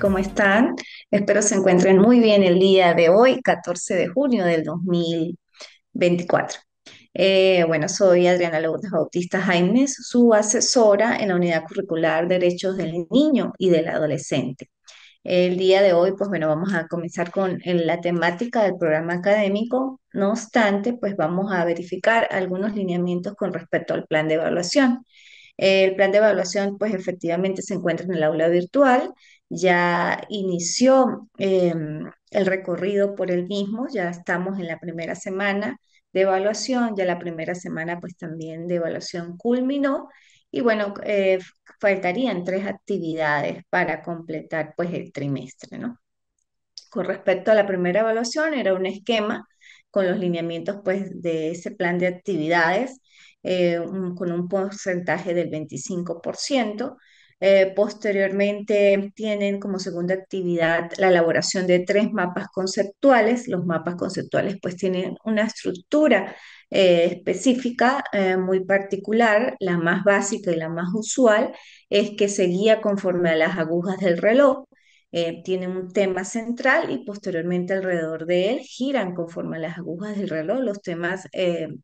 ¿Cómo están? Espero se encuentren muy bien el día de hoy, 14 de junio del 2024. Eh, bueno, soy Adriana López Bautista Jaimes, su asesora en la Unidad Curricular Derechos del Niño y del Adolescente. El día de hoy, pues bueno, vamos a comenzar con la temática del programa académico. No obstante, pues vamos a verificar algunos lineamientos con respecto al plan de evaluación. El plan de evaluación, pues efectivamente se encuentra en el aula virtual ya inició em, el recorrido por el mismo, ya estamos en la primera semana de evaluación, ya la primera semana pues también de evaluación culminó y bueno, eh, faltarían tres actividades para completar pues el trimestre, ¿no? Con respecto a la primera evaluación, era un esquema con los lineamientos pues de ese plan de actividades eh, con un porcentaje del 25%. Eh, posteriormente tienen como segunda actividad la elaboración de tres mapas conceptuales. Los mapas conceptuales pues tienen una estructura eh, específica, eh, muy particular, la más básica y la más usual, es que se guía conforme a las agujas del reloj, tiene un tema central y posteriormente alrededor de él giran conforme a las agujas del reloj los temas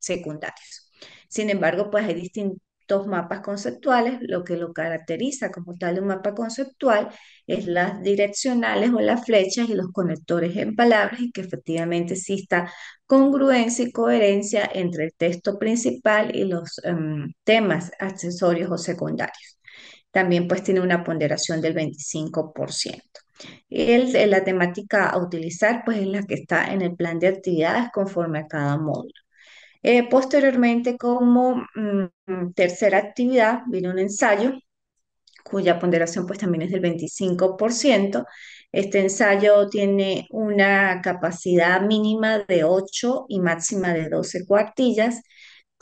secundarios. Sin embargo, pues hay distintos dos mapas conceptuales, lo que lo caracteriza como tal un mapa conceptual es las direccionales o las flechas y los conectores en palabras y que efectivamente exista congruencia y coherencia entre el texto principal y los em, temas accesorios o secundarios. También pues tiene una ponderación del 25%. la temática a utilizar pues es la que está en el plan de actividades conforme a cada módulo. Eh, posteriormente, como mm, tercera actividad, viene un ensayo cuya ponderación pues también es del 25%. Este ensayo tiene una capacidad mínima de 8 y máxima de 12 cuartillas.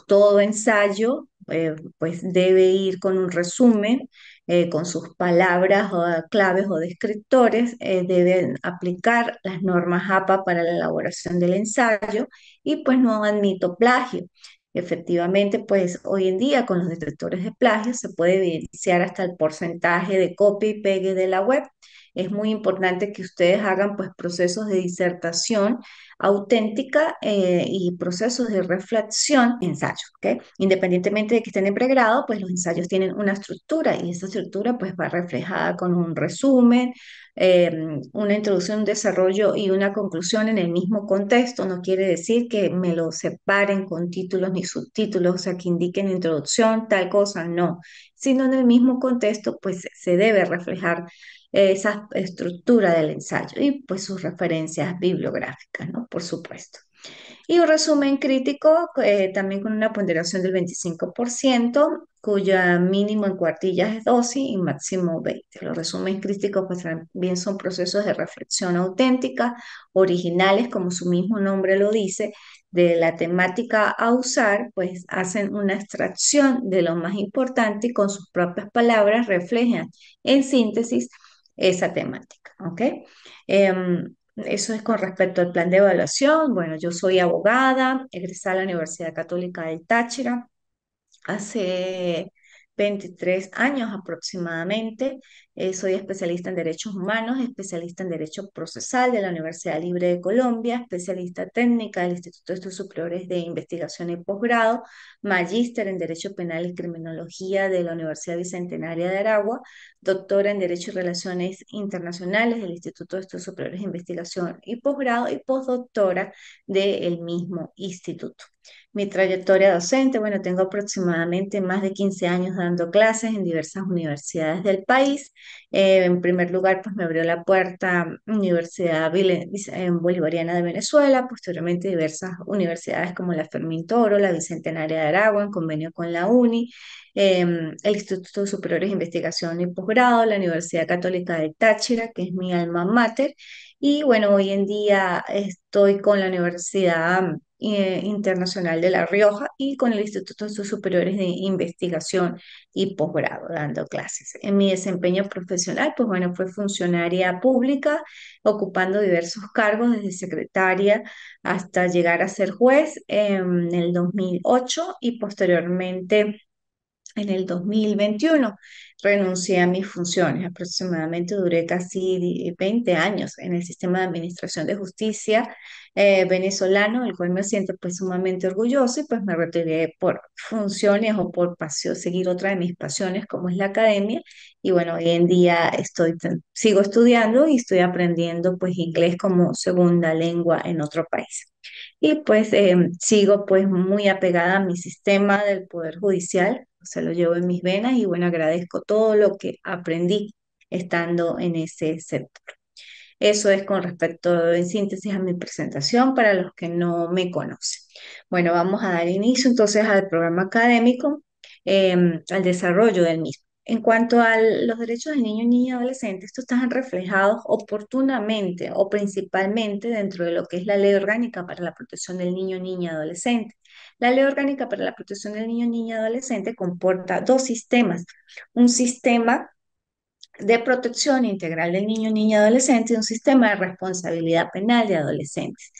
Todo ensayo eh, pues debe ir con un resumen eh, con sus palabras o claves o descriptores, eh, deben aplicar las normas APA para la elaboración del ensayo y pues no admito plagio. Efectivamente, pues hoy en día con los detectores de plagio se puede evidenciar hasta el porcentaje de copia y pegue de la web. Es muy importante que ustedes hagan pues procesos de disertación auténtica eh, y procesos de reflexión, ensayo. ¿okay? Independientemente de que estén en pregrado, pues los ensayos tienen una estructura y esa estructura pues va reflejada con un resumen, em, una introducción, un desarrollo y una conclusión en el mismo contexto. No quiere decir que me lo separen con títulos ni subtítulos, o sea, que indiquen introducción, tal cosa, no, sino en el mismo contexto pues se debe reflejar esa estructura del ensayo y pues sus referencias bibliográficas, ¿no? por supuesto. Y un resumen crítico, eh, también con una ponderación del 25%, cuya mínimo en cuartillas es 12 y máximo 20. Los resúmenes críticos pues, también son procesos de reflexión auténtica, originales, como su mismo nombre lo dice, de la temática a usar, pues hacen una extracción de lo más importante y con sus propias palabras reflejan en síntesis esa temática. ¿ok? Em, eso es con respecto al plan de evaluación. Bueno, yo soy abogada, egresada de la Universidad Católica del Táchira. Hace 23 años aproximadamente. Eh, soy especialista en derechos humanos, especialista en derecho procesal de la Universidad Libre de Colombia, especialista técnica del Instituto de Estudios Superiores de Investigación y Posgrado, magíster en Derecho Penal y Criminología de la Universidad Bicentenaria de Aragua, doctora en Derecho y Relaciones Internacionales del Instituto de Estudios Superiores de Investigación y Posgrado y postdoctora del mismo instituto mi trayectoria docente, bueno, tengo aproximadamente más de 15 años dando clases en diversas universidades del país. Eh, en primer lugar, pues me abrió la puerta Universidad eh, Bolivariana de Venezuela, posteriormente diversas universidades como la Fermín Toro, la Bicentenaria de Aragua, en convenio con la UNI, em, el Instituto Superior de Investigación y Posgrado, la Universidad Católica de Táchira, que es mi alma mater. Y bueno, hoy en día estoy con la Universidad eh, internacional de La Rioja y con el Instituto de Superiores de Investigación y Posgrado, dando clases. En mi desempeño profesional, pues bueno, fue funcionaria pública, ocupando diversos cargos desde secretaria hasta llegar a ser juez em, en el 2008 y posteriormente en el 2021 renuncié a mis funciones, aproximadamente duré casi 20 años en el sistema de administración de justicia eh, venezolano, el cual me siento pues sumamente orgulloso y pues me retiré por funciones o por pasión, seguir otra de mis pasiones como es la academia y bueno, hoy en día estoy, sigo estudiando y estoy aprendiendo pues inglés como segunda lengua en otro país. Y pues em, sigo pues muy apegada a mi sistema del Poder Judicial, se lo llevo en mis venas y bueno, agradezco todo lo que aprendí estando en ese sector. Eso es con respecto en síntesis a mi presentación para los que no me conocen. Bueno, vamos a dar inicio entonces al programa académico, em, al desarrollo del mismo. En cuanto a los derechos de niño, niña y adolescente, estos están reflejados oportunamente o principalmente dentro de lo que es la Ley Orgánica para la Protección del Niño, Niña y Adolescente. La Ley Orgánica para la Protección del Niño, Niña y Adolescente comporta dos sistemas. Un sistema de protección integral del niño, niña, adolescente y un sistema de responsabilidad penal de adolescentes.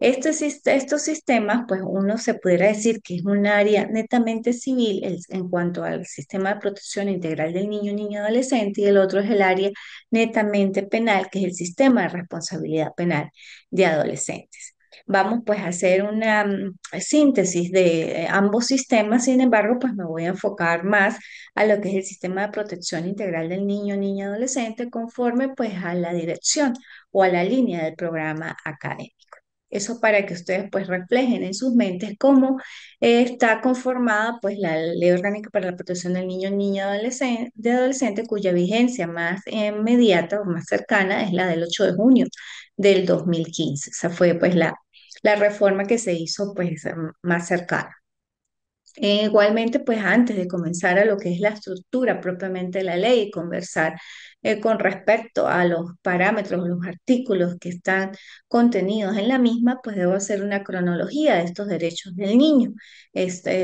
Este estos sistemas, pues uno se pudiera decir que es un área netamente civil en cuanto al sistema de protección integral del niño, niña, adolescente y el otro es el área netamente penal, que es el sistema de responsabilidad penal de adolescentes. Vamos pues a hacer una mm, síntesis de eh, ambos sistemas, sin embargo pues me voy a enfocar más a lo que es el sistema de protección integral del niño, niña, adolescente conforme pues a la dirección o a la línea del programa académico. Eso para que ustedes pues reflejen en sus mentes cómo eh, está conformada pues la Ley Orgánica para la Protección del Niño, Niña, Adolescente, Adolescente cuya vigencia más eh, inmediata o más cercana es la del 8 de junio del 2015. Esa fue pues la, la reforma que se hizo pues más cercana. Eh, igualmente, pues antes de comenzar a lo que es la estructura propiamente de la ley y conversar eh, con respecto a los parámetros, los artículos que están contenidos en la misma, pues debo hacer una cronología de estos derechos del niño. Este,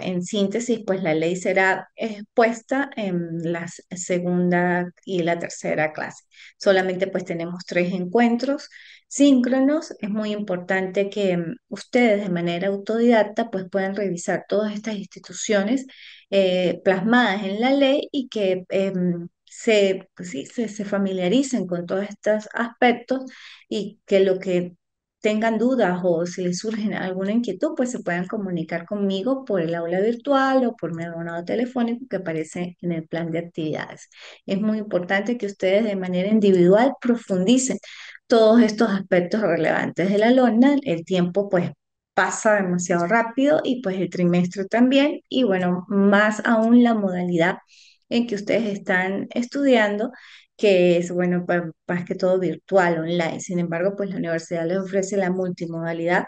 en síntesis, pues la ley será expuesta en la segunda y la tercera clase. Solamente pues tenemos tres encuentros síncronos, es muy importante que mm, ustedes de manera autodidacta pues puedan revisar todas estas instituciones eh, plasmadas en la ley y que em, se, pues se, se familiaricen con todos estos aspectos y que lo que tengan dudas o si les surge alguna inquietud, pues se puedan comunicar conmigo por el aula virtual o por mi abonado telefónico que aparece en el plan de actividades. Es muy importante que ustedes de manera individual profundicen todos estos aspectos relevantes de la lona El tiempo pues pasa demasiado rápido y pues el trimestre también y bueno, más aún la modalidad en que ustedes están estudiando, que es, bueno, más que todo virtual, online. Sin embargo, pues la universidad les ofrece la multimodalidad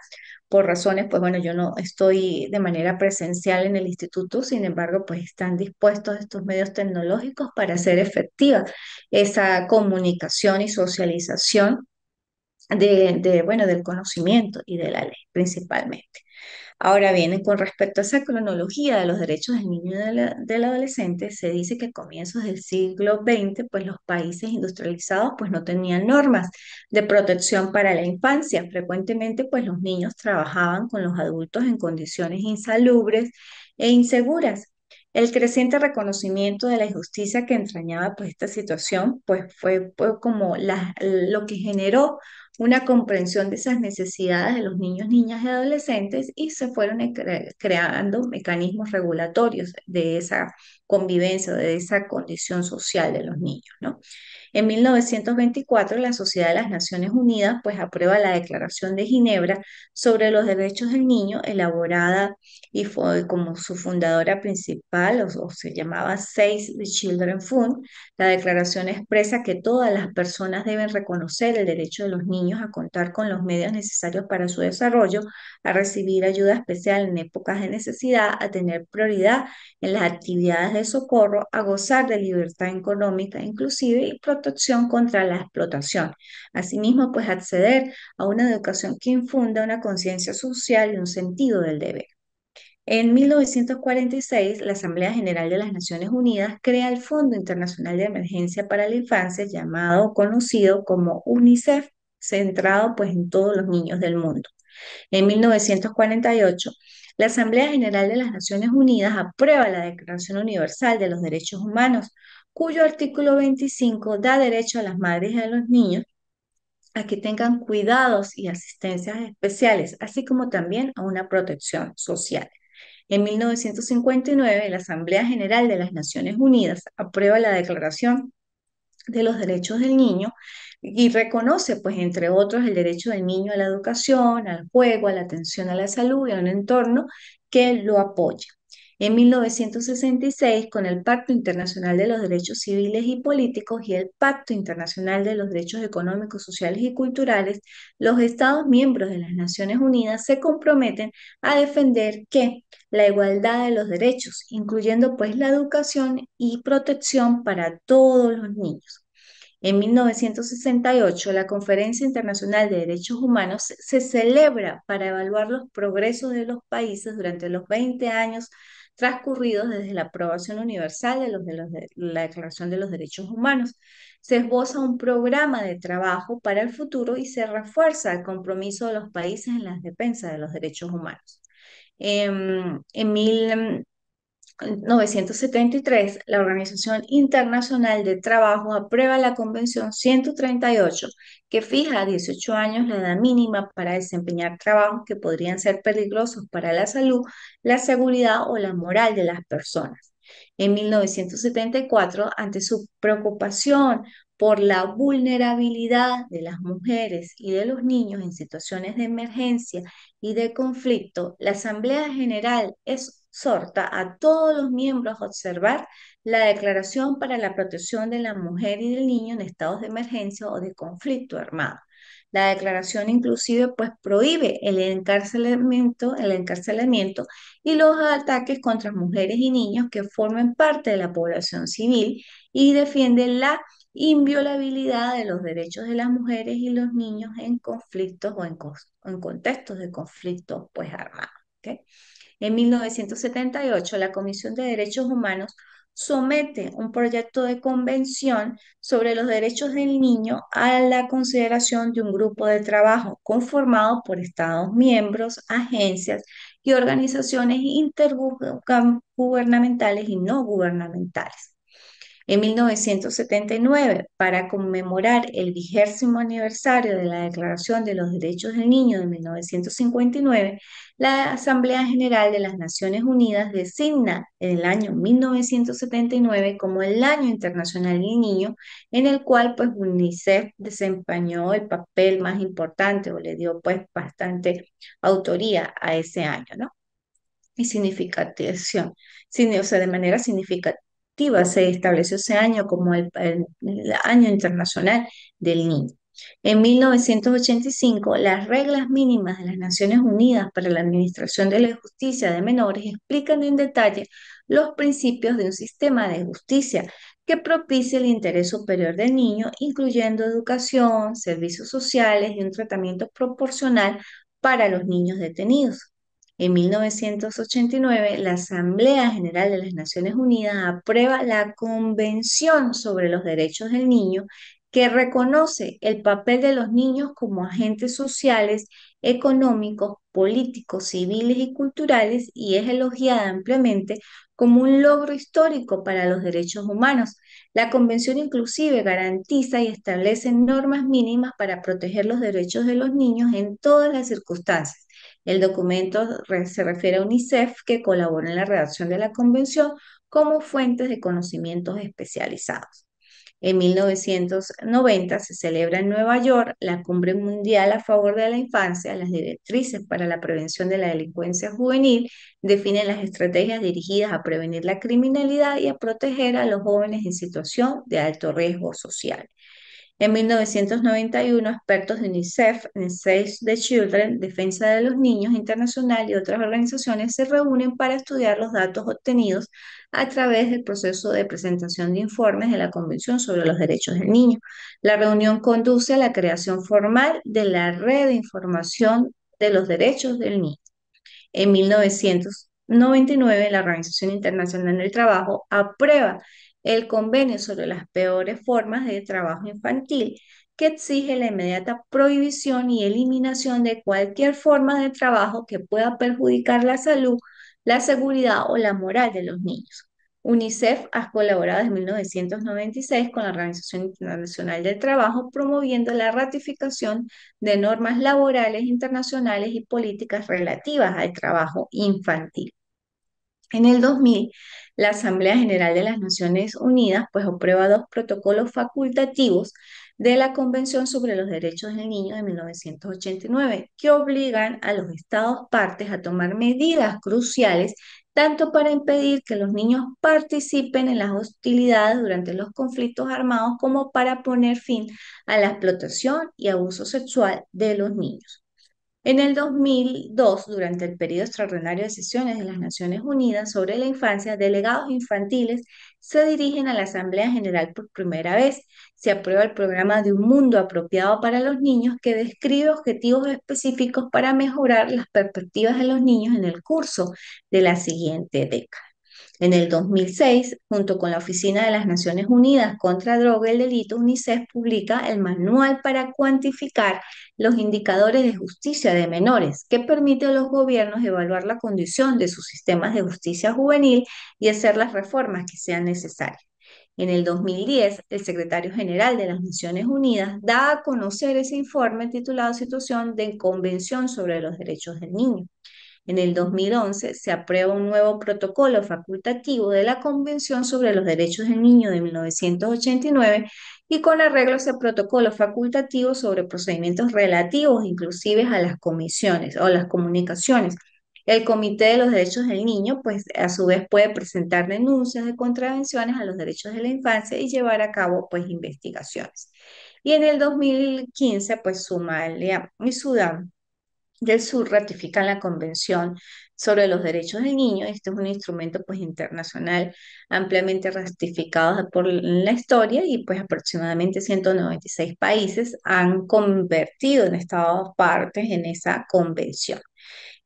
por razones, pues bueno, yo no estoy de manera presencial en el instituto, sin embargo, pues están dispuestos estos medios tecnológicos para hacer efectiva esa comunicación y socialización de, de bueno, del conocimiento y de la ley principalmente. Ahora bien, con respecto a esa cronología de los derechos del niño y del adolescente, se dice que a comienzos del siglo XX, pues los países industrializados pues no tenían normas de protección para la infancia. Frecuentemente, pues los niños trabajaban con los adultos en condiciones insalubres e inseguras. El creciente reconocimiento de la injusticia que entrañaba pues esta situación, pues fue como la, lo que generó una comprensión de esas necesidades de los niños, niñas y adolescentes y se fueron e creando mecanismos regulatorios de esa convivencia, de esa condición social de los niños, ¿no? En 1924, la Sociedad de las Naciones Unidas pues, aprueba la Declaración de Ginebra sobre los Derechos del Niño, elaborada y fue como su fundadora principal, o, se llamaba Save the Children Fund. La declaración expresa que todas las personas deben reconocer el derecho de los niños a contar con los medios necesarios para su desarrollo, a recibir ayuda especial en épocas de necesidad, a tener prioridad en las actividades de socorro, a gozar de libertad económica inclusive y proteger contra la explotación. Asimismo, pues acceder a una educación que infunda una conciencia social y un sentido del deber. En 1946, la Asamblea General de las Naciones Unidas crea el Fondo Internacional de Emergencia para la Infancia, llamado conocido como UNICEF, centrado pues en todos los niños del mundo. En 1948, la Asamblea General de las Naciones Unidas aprueba la Declaración Universal de los Derechos Humanos, cuyo artículo 25 da derecho a las madres y a los niños a que tengan cuidados y asistencias especiales, así como también a una protección social. En 1959, la Asamblea General de las Naciones Unidas aprueba la Declaración de los Derechos del Niño y reconoce, pues, entre otros, el derecho del niño a la educación, al juego, a la atención a la salud y a un entorno que lo apoya. En 1966, con el Pacto Internacional de los Derechos Civiles y Políticos y el Pacto Internacional de los Derechos Económicos, Sociales y Culturales, los Estados miembros de las Naciones Unidas se comprometen a defender que la igualdad de los derechos, incluyendo pues la educación y protección para todos los niños. En 1968, la Conferencia Internacional de Derechos Humanos se celebra para evaluar los progresos de los países durante los 20 años transcurridos desde la aprobación universal de, los, de, los, de la Declaración de los Derechos Humanos. Se esboza un programa de trabajo para el futuro y se refuerza el compromiso de los países en la defensa de los derechos humanos. Em, en mil, 1973, la Organización Internacional de Trabajo aprueba la Convención 138, que fija a 18 años la edad mínima para desempeñar trabajos que podrían ser peligrosos para la salud, la seguridad o la moral de las personas. En 1974, ante su preocupación por la vulnerabilidad de las mujeres y de los niños en situaciones de emergencia y de conflicto, la Asamblea General es exhorta a todos los miembros a observar la Declaración para la Protección de la Mujer y del Niño en estados de emergencia o de conflicto armado. La declaración inclusive pues prohíbe el encarcelamiento, el encarcelamiento y los ataques contra mujeres y niños que formen parte de la población civil y defiende la inviolabilidad de los derechos de las mujeres y los niños en conflictos o en, contextos de conflictos pues armados. En 1978, la Comisión de Derechos Humanos somete un proyecto de convención sobre los derechos del niño a la consideración de un grupo de trabajo conformado por Estados miembros, agencias y organizaciones intergubernamentales y no gubernamentales. En 1979, para conmemorar el vigésimo aniversario de la Declaración de los Derechos del Niño de 1959, la Asamblea General de las Naciones Unidas designa el año 1979 como el Año Internacional del Niño, en el cual pues UNICEF desempeñó el papel más importante o le dio pues bastante autoría a ese año, ¿no? Y significación, o sea, de manera significativa se estableció ese año como el, el Año Internacional del Niño. En 1985, las reglas mínimas de las Naciones Unidas para la Administración de la Justicia de Menores explican en detalle los principios de un sistema de justicia que propicie el interés superior del niño, incluyendo educación, servicios sociales y un tratamiento proporcional para los niños detenidos. En 1989, la Asamblea General de las Naciones Unidas aprueba la Convención sobre los Derechos del Niño que reconoce el papel de los niños como agentes sociales, económicos, políticos, civiles y culturales y es elogiada ampliamente como un logro histórico para los derechos humanos. La Convención inclusive garantiza y establece normas mínimas para proteger los derechos de los niños en todas las circunstancias. El documento se refiere a UNICEF, que colabora en la redacción de la convención como fuentes de conocimientos especializados. En 1990 se celebra en Nueva York la Cumbre Mundial a favor de la infancia. Las directrices para la prevención de la delincuencia juvenil definen las estrategias dirigidas a prevenir la criminalidad y a proteger a los jóvenes en situación de alto riesgo social. En 1991, expertos de UNICEF, Save the Children, Defensa de los Niños Internacional y otras organizaciones se reúnen para estudiar los datos obtenidos a través del proceso de presentación de informes de la Convención sobre los Derechos del Niño. La reunión conduce a la creación formal de la Red de Información de los Derechos del Niño. En 1999, la Organización Internacional del Trabajo aprueba el convenio sobre las peores formas de trabajo infantil, que exige la inmediata prohibición y eliminación de cualquier forma de trabajo que pueda perjudicar la salud, la seguridad o la moral de los niños. UNICEF ha colaborado desde 1996 con la Organización Internacional del Trabajo promoviendo la ratificación de normas laborales internacionales y políticas relativas al trabajo infantil. En el 2000, la Asamblea General de las Naciones Unidas pues aprueba dos protocolos facultativos de la Convención sobre los Derechos del Niño de 1989, que obligan a los estados partes a tomar medidas cruciales tanto para impedir que los niños participen en las hostilidades durante los conflictos armados como para poner fin a la explotación y abuso sexual de los niños. En el 2002, durante el periodo extraordinario de sesiones de las Naciones Unidas sobre la infancia, delegados infantiles se dirigen a la Asamblea General por primera vez. Se aprueba el programa de un mundo apropiado para los niños que describe objetivos específicos para mejorar las perspectivas de los niños en el curso de la siguiente década. En el 2006, junto con la Oficina de las Naciones Unidas contra Droga y el Delito, UNICEF publica el Manual para cuantificar los indicadores de justicia de menores, que permite a los gobiernos evaluar la condición de sus sistemas de justicia juvenil y hacer las reformas que sean necesarias. En el 2010, el secretario general de las Naciones Unidas da a conocer ese informe titulado Situación de Convención sobre los Derechos del Niño. En el 2011 se aprueba un nuevo protocolo facultativo de la Convención sobre los Derechos del Niño de 1989 y con arreglo a protocolo facultativo sobre procedimientos relativos inclusive a las comisiones o las comunicaciones. El Comité de los Derechos del Niño, pues a su vez puede presentar denuncias de contravenciones a los derechos de la infancia y llevar a cabo pues investigaciones. Y en el 2015, pues Somalia y Sudán del Sur ratifican la Convención sobre los Derechos del Niño. Este es un instrumento pues, internacional ampliamente ratificado por la historia y pues aproximadamente 196 países han convertido en estados partes en esa convención.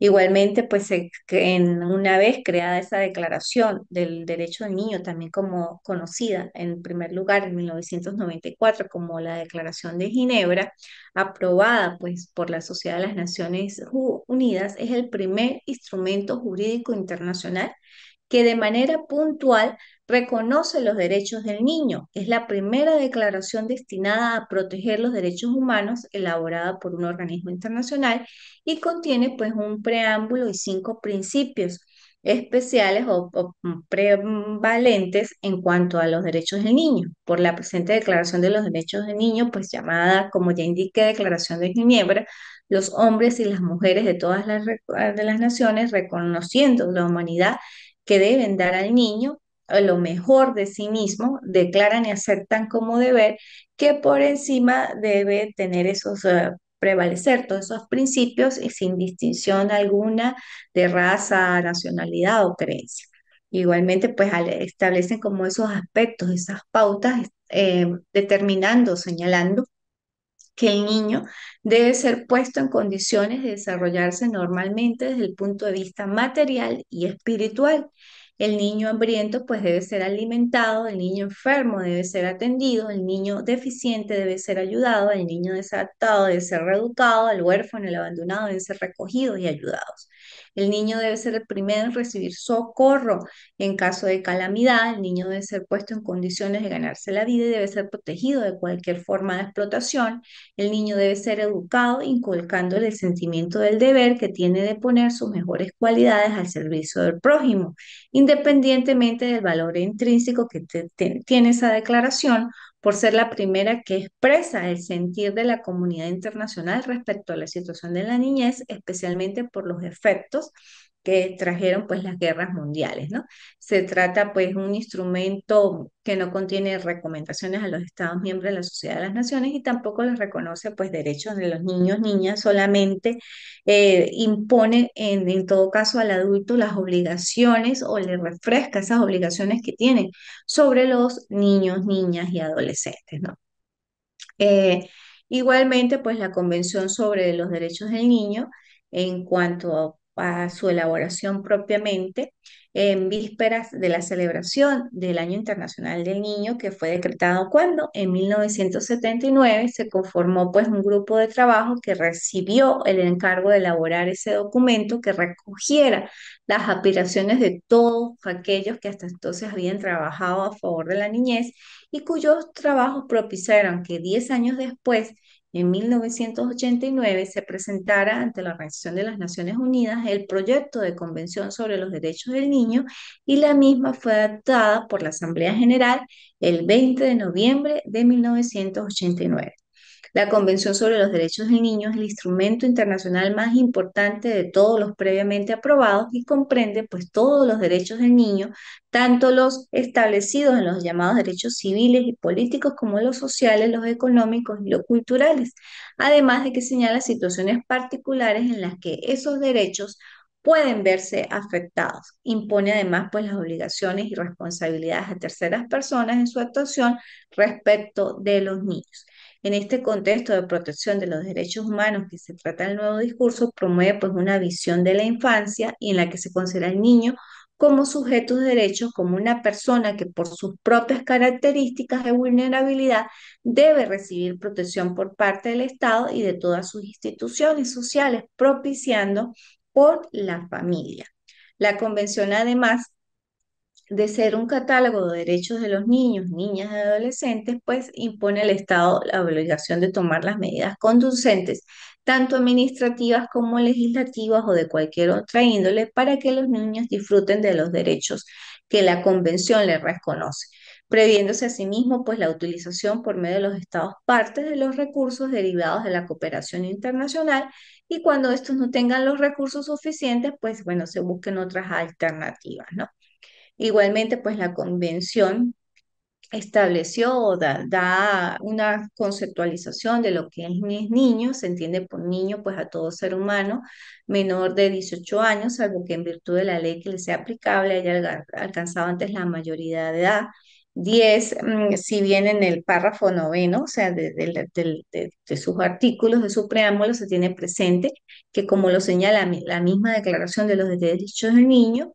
Igualmente, pues en una vez creada esa declaración del derecho del niño, también como conocida en primer lugar en 1994 como la Declaración de Ginebra, aprobada pues por la Sociedad de las Naciones Unidas, es el primer instrumento jurídico internacional que de manera puntual reconoce los derechos del niño. Es la primera declaración destinada a proteger los derechos humanos elaborada por un organismo internacional y contiene pues un preámbulo y cinco principios especiales o, prevalentes en cuanto a los derechos del niño. Por la presente Declaración de los Derechos del Niño, pues llamada, como ya indiqué, Declaración de Ginebra, los hombres y las mujeres de todas las, de las naciones, reconociendo la humanidad que deben dar al niño lo mejor de sí mismo, declaran y aceptan como deber, que por encima debe tener esos, eh, prevalecer todos esos principios y sin distinción alguna de raza, nacionalidad o creencia. Igualmente, pues establecen como esos aspectos, esas pautas, eh, determinando, señalando que el niño debe ser puesto en condiciones de desarrollarse normalmente desde el punto de vista material y espiritual el niño hambriento pues debe ser alimentado, el niño enfermo debe ser atendido, el niño deficiente debe ser ayudado, el niño desadaptado debe ser reeducado, el huérfano, el abandonado deben ser recogidos y ayudados. El niño debe ser el primero en recibir socorro en caso de calamidad, el niño debe ser puesto en condiciones de ganarse la vida y debe ser protegido de cualquier forma de explotación, el niño debe ser educado inculcándole el sentimiento del deber que tiene de poner sus mejores cualidades al servicio del prójimo independientemente del valor intrínseco que tiene esa declaración, por ser la primera que expresa el sentir de la comunidad internacional respecto a la situación de la niñez, especialmente por los efectos que trajeron pues las guerras mundiales, ¿no? Se trata pues un instrumento que no contiene recomendaciones a los estados miembros de la Sociedad de las Naciones y tampoco les reconoce pues derechos de los niños, niñas, solamente eh, impone en, todo caso al adulto las obligaciones o le refresca esas obligaciones que tiene sobre los niños, niñas y adolescentes, ¿no? Eh, igualmente pues la Convención sobre los Derechos del Niño en cuanto a a su elaboración propiamente en vísperas de la celebración del Año Internacional del Niño, que fue decretado cuando en 1979 se conformó pues un grupo de trabajo que recibió el encargo de elaborar ese documento que recogiera las aspiraciones de todos aquellos que hasta entonces habían trabajado a favor de la niñez y cuyos trabajos propiciaron que 10 años después en 1989 se presentara ante la Organización de las Naciones Unidas el proyecto de Convención sobre los Derechos del Niño y la misma fue adaptada por la Asamblea General el 20 de noviembre de 1989. La Convención sobre los Derechos del Niño es el instrumento internacional más importante de todos los previamente aprobados y comprende pues todos los derechos del niño, tanto los establecidos en los llamados derechos civiles y políticos como los sociales, los económicos y los culturales, además de que señala situaciones particulares en las que esos derechos pueden verse afectados. Impone además pues las obligaciones y responsabilidades a terceras personas en su actuación respecto de los niños. En este contexto de protección de los derechos humanos que se trata el nuevo discurso, promueve pues una visión de la infancia y en la que se considera al niño como sujeto de derechos, como una persona que por sus propias características de vulnerabilidad debe recibir protección por parte del Estado y de todas sus instituciones sociales, propiciando por la familia. La convención además de ser un catálogo de derechos de los niños, niñas y adolescentes, pues impone al Estado la obligación de tomar las medidas conducentes, tanto administrativas como legislativas o de cualquier otra índole, para que los niños disfruten de los derechos que la Convención les reconoce, previéndose asimismo pues la utilización por medio de los Estados partes de los recursos derivados de la cooperación internacional y cuando estos no tengan los recursos suficientes, pues bueno, se busquen otras alternativas, ¿no? Igualmente, pues la convención estableció o da, una conceptualización de lo que es niño, se entiende por niño pues a todo ser humano menor de 18 años, salvo que en virtud de la ley que le sea aplicable haya alcanzado antes la mayoría de edad. 10, mm, si bien en el párrafo noveno, o sea, de, de, sus artículos, de su preámbulo, se tiene presente que como lo señala la misma declaración de los derechos del niño,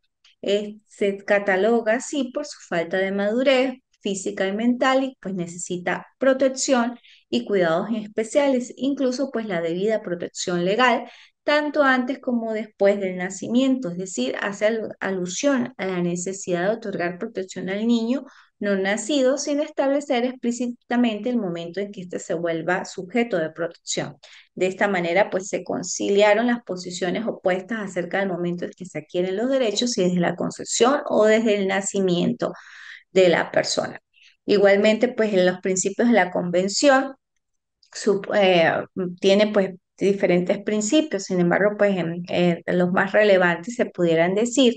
eh, se cataloga así por su falta de madurez física y mental y pues necesita protección y cuidados especiales, incluso pues la debida protección legal, tanto antes como después del nacimiento, es decir, hace alusión a la necesidad de otorgar protección al niño no nacido sin establecer explícitamente el momento en que éste se vuelva sujeto de protección. De esta manera, pues se conciliaron las posiciones opuestas acerca del momento en que se adquieren los derechos, si desde la concepción o desde el nacimiento de la persona. Igualmente, pues en los principios de la convención eh, tiene pues diferentes principios, sin embargo, pues los más relevantes se pudieran decir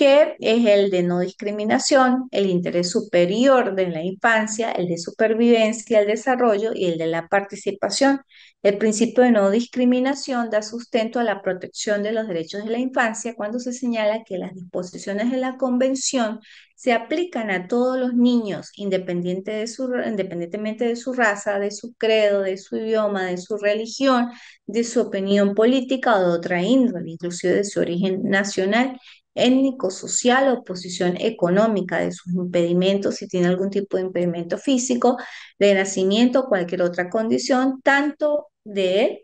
que es el de no discriminación, el interés superior de la infancia, el de supervivencia, el desarrollo y el de la participación. El principio de no discriminación da sustento a la protección de los derechos de la infancia cuando se señala que las disposiciones de la Convención se aplican a todos los niños, independientemente de su raza, de su credo, de su idioma, de su religión, de su opinión política o de otra índole, inclusive de su origen nacional, étnico-social o posición económica de sus impedimentos, si tiene algún tipo de impedimento físico, de nacimiento o cualquier otra condición, tanto de él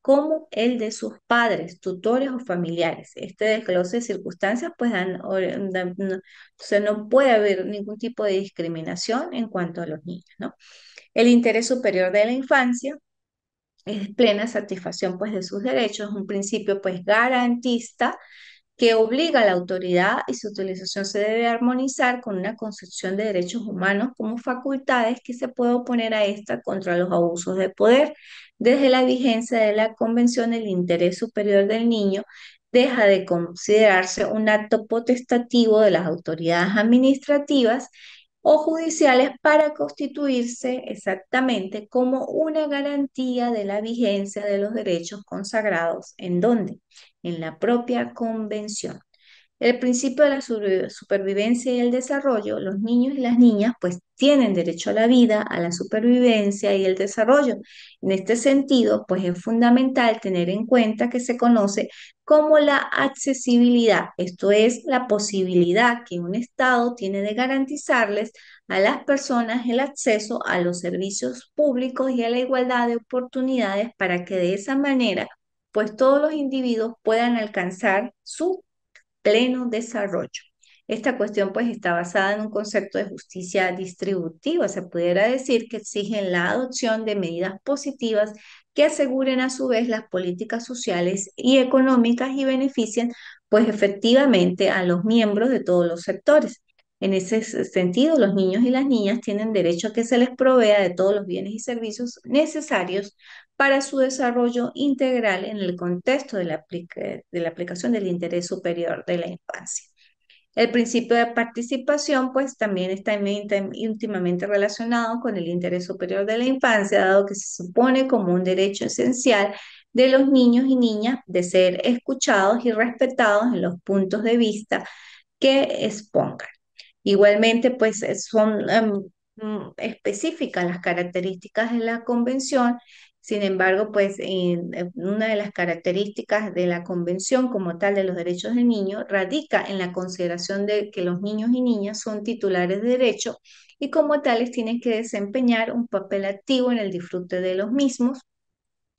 como el de sus padres, tutores o familiares. Este desglose de circunstancias, pues, no, puede haber ningún tipo de discriminación en cuanto a los niños, ¿no? El interés superior de la infancia es plena satisfacción, pues, de sus derechos, un principio, pues, garantista que obliga a la autoridad y su utilización se debe armonizar con una concepción de derechos humanos como facultades que se puede oponer a esta contra los abusos de poder. Desde la vigencia de la Convención, el interés superior del niño deja de considerarse un acto potestativo de las autoridades administrativas o judiciales para constituirse exactamente como una garantía de la vigencia de los derechos consagrados. ¿En dónde? En la propia convención el principio de la supervivencia y el desarrollo, los niños y las niñas pues tienen derecho a la vida, a la supervivencia y el desarrollo. En este sentido, pues es fundamental tener en cuenta que se conoce como la accesibilidad, esto es la posibilidad que un Estado tiene de garantizarles a las personas el acceso a los servicios públicos y a la igualdad de oportunidades para que de esa manera pues todos los individuos puedan alcanzar su pleno desarrollo. Esta cuestión pues está basada en un concepto de justicia distributiva, se pudiera decir que exigen la adopción de medidas positivas que aseguren a su vez las políticas sociales y económicas y beneficien pues efectivamente a los miembros de todos los sectores. En ese sentido, los niños y las niñas tienen derecho a que se les provea de todos los bienes y servicios necesarios para su desarrollo integral en el contexto de la, de la, aplicación del interés superior de la infancia. El principio de participación pues también está íntimamente relacionado con el interés superior de la infancia, dado que se supone como un derecho esencial de los niños y niñas de ser escuchados y respetados en los puntos de vista que expongan. Igualmente pues son em, mm, específicas las características de la convención sin embargo, pues una de las características de la Convención como tal de los derechos del niño radica en la consideración de que los niños y niñas son titulares de derecho y como tales tienen que desempeñar un papel activo en el disfrute de los mismos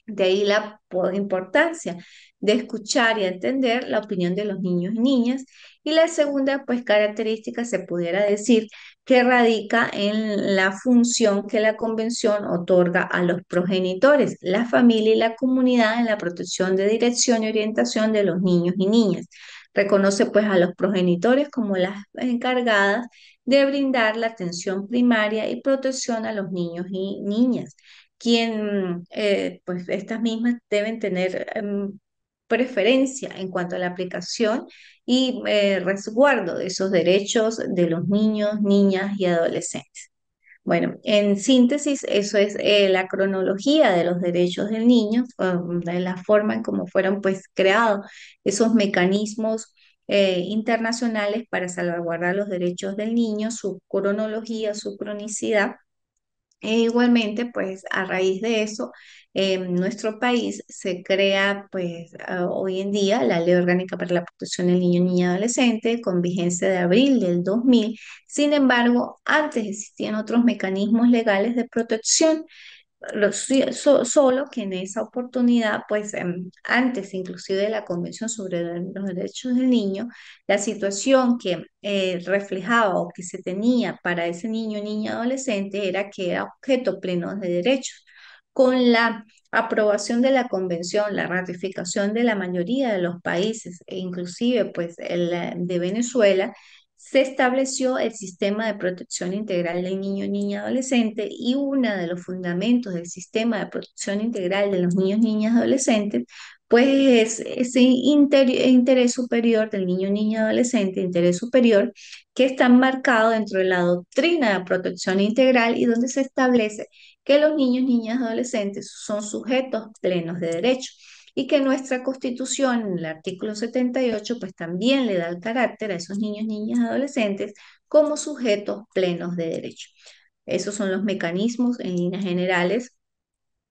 de ahí la importancia de escuchar y entender la opinión de los niños y niñas. Y la segunda, pues, característica se pudiera decir que radica en la función que la convención otorga a los progenitores, la familia y la comunidad en la protección de dirección y orientación de los niños y niñas. Reconoce pues a los progenitores como las encargadas de brindar la atención primaria y protección a los niños y niñas quien, eh, pues estas mismas deben tener em, preferencia en cuanto a la aplicación y eh, resguardo de esos derechos de los niños, niñas y adolescentes. Bueno, en síntesis, eso es eh, la cronología de los derechos del niño, em, la forma en cómo fueron pues creados esos mecanismos internacionales para salvaguardar los derechos del niño, su cronología, su cronicidad e igualmente, pues a raíz de eso, en nuestro país se crea, pues hoy en día, la Ley Orgánica para la Protección del Niño, Niña y Adolescente, con vigencia de abril del 2000. Sin embargo, antes existían otros mecanismos legales de protección solo que en esa oportunidad, pues em, antes inclusive de la Convención sobre los Derechos del Niño, la situación que eh, reflejaba o que se tenía para ese niño, niña, adolescente era que era objeto pleno de derechos. Con la aprobación de la convención, la ratificación de la mayoría de los países, e inclusive pues eh, de Venezuela, se estableció el sistema de protección integral del niño, niña, adolescente y uno de los fundamentos del sistema de protección integral de los niños, niñas, adolescentes, pues es ese interés superior del niño, niña, adolescente, interés superior, que está marcado dentro de la doctrina de protección integral y donde se establece que los niños, niñas, adolescentes son sujetos plenos de derecho y que nuestra constitución, en el artículo 78, pues también le da el carácter a esos niños, niñas, adolescentes como sujetos plenos de derecho. Esos son los mecanismos en líneas generales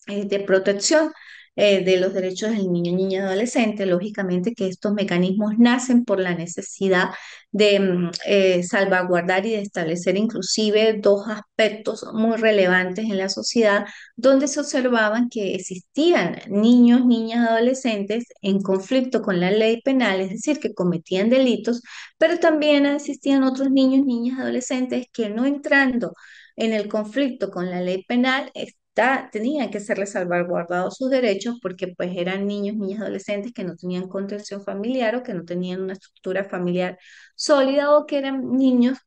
eh, de protección eh, de los derechos del niño, niña y adolescente. Lógicamente que estos mecanismos nacen por la necesidad de mm, eh, salvaguardar y de establecer inclusive dos aspectos muy relevantes en la sociedad donde se observaban que existían niños, niñas, adolescentes en conflicto con la ley penal, es decir, que cometían delitos, pero también existían otros niños, niñas, adolescentes que no entrando en el conflicto con la ley penal, tenían que serles salvaguardados sus derechos porque pues eran niños, niñas, adolescentes que no tenían contención familiar o que no tenían una estructura familiar sólida o que eran niños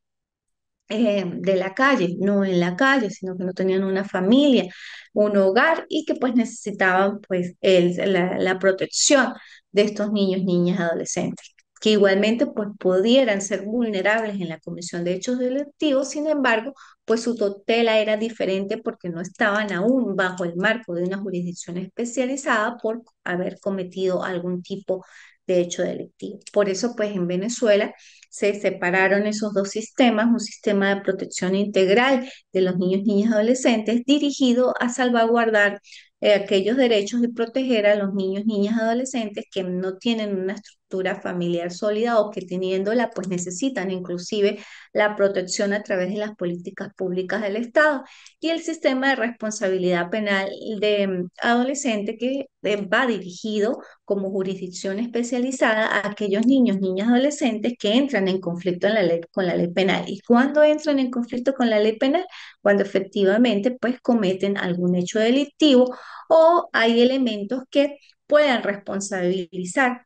eh, de la calle, no en la calle, sino que no tenían una familia, un hogar y que pues necesitaban pues la protección de estos niños, niñas, adolescentes que igualmente pues pudieran ser vulnerables en la comisión de hechos delictivos, sin embargo, pues su tutela era diferente porque no estaban aún bajo el marco de una jurisdicción especializada por haber cometido algún tipo de hecho delictivo. Por eso pues en Venezuela se separaron esos dos sistemas, un sistema de protección integral de los niños, niñas adolescentes dirigido a salvaguardar eh, aquellos derechos y proteger a los niños, niñas, adolescentes que no tienen una estructura familiar sólida o que teniéndola pues necesitan inclusive la protección a través de las políticas públicas del Estado y el sistema de responsabilidad penal de mm, adolescente que eh, va dirigido como jurisdicción especializada a aquellos niños, niñas, adolescentes que entran en conflicto con la ley penal. ¿Y cuando entran en conflicto con la ley penal? Cuando efectivamente pues cometen algún hecho delictivo o hay elementos que puedan responsabilizar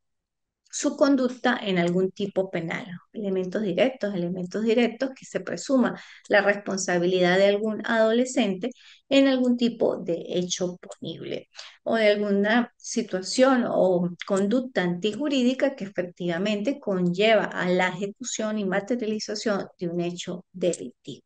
su conducta en algún tipo penal. Elementos directos, elementos directos que se presuma la responsabilidad de algún adolescente en algún tipo de hecho punible o de alguna situación o conducta antijurídica que efectivamente conlleva a la ejecución y materialización de un hecho delictivo.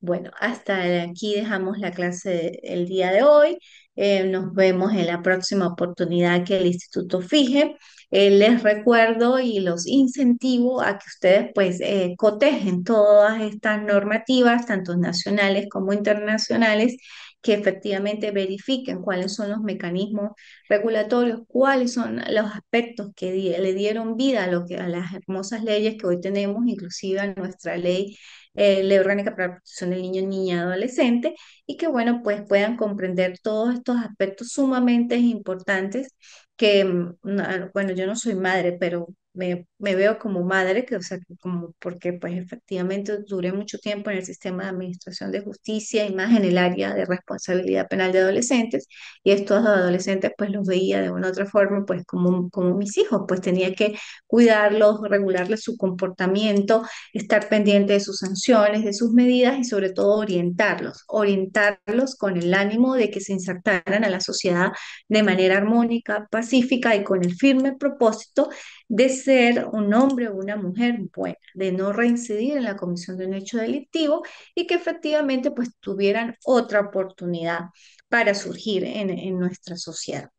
Bueno, hasta aquí dejamos la clase del día de hoy. Eh, nos vemos en la próxima oportunidad que el instituto fije. Eh, les recuerdo y los incentivo a que ustedes pues eh, cotejen todas estas normativas, tanto nacionales como internacionales, que efectivamente verifiquen cuáles son los mecanismos regulatorios, cuáles son los aspectos que le dieron vida a, lo que, a las hermosas leyes que hoy tenemos, inclusive a nuestra ley, eh, ley orgánica para la protección del niño, niña, y adolescente, y que bueno, pues puedan comprender todos estos aspectos sumamente importantes que, mm, bueno, yo no soy madre, pero me, me, veo como madre, que, o sea, como porque pues efectivamente duré mucho tiempo en el sistema de administración de justicia y más en el área de responsabilidad penal de adolescentes, y estos adolescentes pues los veía de una u otra forma pues como, como mis hijos, pues tenía que cuidarlos, regularles su comportamiento, estar pendiente de sus sanciones, de sus medidas y sobre todo orientarlos, orientarlos con el ánimo de que se insertaran a la sociedad de manera armónica, pacífica y con el firme propósito de ser un hombre o una mujer buena, de no reincidir en la comisión de un hecho delictivo y que efectivamente pues tuvieran otra oportunidad para surgir en, en nuestra sociedad.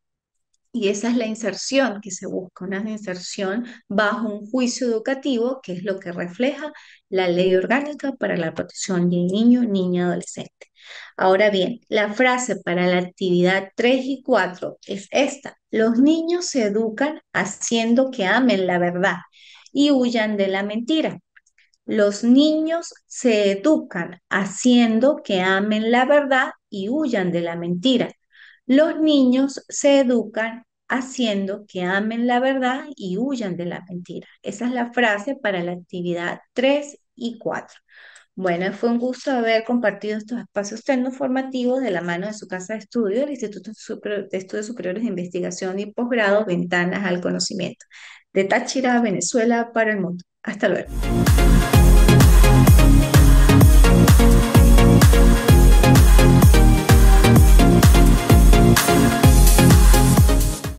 Y esa es la inserción que se busca, una inserción bajo un juicio educativo, que es lo que refleja la ley orgánica para la protección del niño, niña, adolescente. Ahora bien, la frase para la actividad 3 y 4 es esta. Los niños se educan haciendo que amen la verdad y huyan de la mentira. Los niños se educan haciendo que amen la verdad y huyan de la mentira. Los niños se educan haciendo que amen la verdad y huyan de la mentira. Esa es la frase para la actividad 3 y 4. Bueno, fue un gusto haber compartido estos espacios tecnoformativos de la mano de su casa de estudio, el Instituto de Estudios Superiores de Investigación y Posgrado Ventanas al Conocimiento, de Táchira, Venezuela, para el mundo. Hasta luego.